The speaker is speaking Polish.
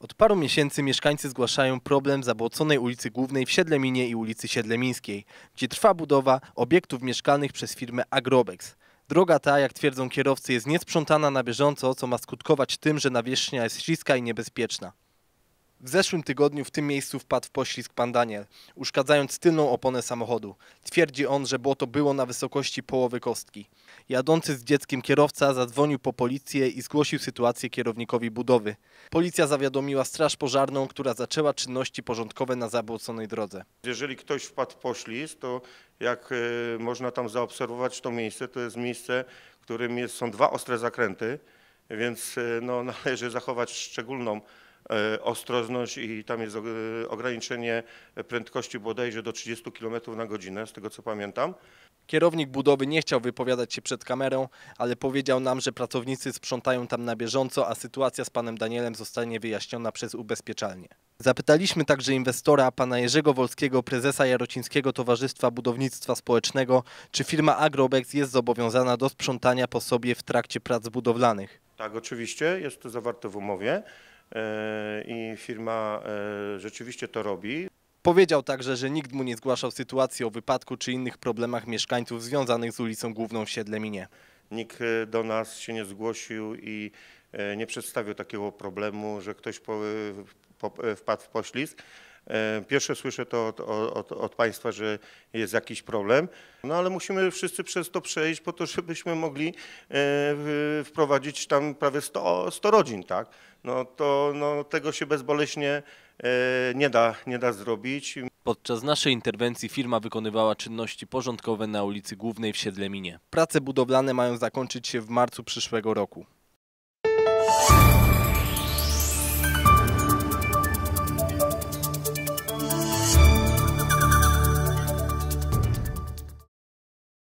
Od paru miesięcy mieszkańcy zgłaszają problem zabłoconej ulicy Głównej w Siedleminie i ulicy Siedlemińskiej, gdzie trwa budowa obiektów mieszkalnych przez firmę Agrobex. Droga ta, jak twierdzą kierowcy, jest niesprzątana na bieżąco, co ma skutkować tym, że nawierzchnia jest śliska i niebezpieczna. W zeszłym tygodniu w tym miejscu wpadł w poślizg pan Daniel, uszkadzając tylną oponę samochodu. Twierdzi on, że błoto było na wysokości połowy kostki. Jadący z dzieckiem kierowca zadzwonił po policję i zgłosił sytuację kierownikowi budowy. Policja zawiadomiła straż pożarną, która zaczęła czynności porządkowe na zabłoconej drodze. Jeżeli ktoś wpadł w poślizg, to jak e, można tam zaobserwować to miejsce, to jest miejsce, w którym jest, są dwa ostre zakręty, więc e, no, należy zachować szczególną E, ostrożność i tam jest e, ograniczenie prędkości bodajże do 30 km na godzinę, z tego co pamiętam. Kierownik budowy nie chciał wypowiadać się przed kamerą, ale powiedział nam, że pracownicy sprzątają tam na bieżąco, a sytuacja z panem Danielem zostanie wyjaśniona przez ubezpieczalnię. Zapytaliśmy także inwestora, pana Jerzego Wolskiego, prezesa Jarocińskiego Towarzystwa Budownictwa Społecznego, czy firma Agrobex jest zobowiązana do sprzątania po sobie w trakcie prac budowlanych. Tak, oczywiście, jest to zawarte w umowie. E, i firma e, rzeczywiście to robi. Powiedział także, że nikt mu nie zgłaszał sytuacji o wypadku czy innych problemach mieszkańców związanych z ulicą Główną w nie. Nikt e, do nas się nie zgłosił i nie przedstawił takiego problemu, że ktoś wpadł w poślizg. E, pierwsze słyszę to od, od, od, Państwa, że jest jakiś problem, no ale musimy wszyscy przez to przejść po to, żebyśmy mogli e, wprowadzić tam prawie 100, 100 rodzin, tak? No to no, tego się bezboleśnie e, nie da, nie da zrobić. Podczas naszej interwencji firma wykonywała czynności porządkowe na ulicy Głównej w Siedleminie. Prace budowlane mają zakończyć się w marcu przyszłego roku.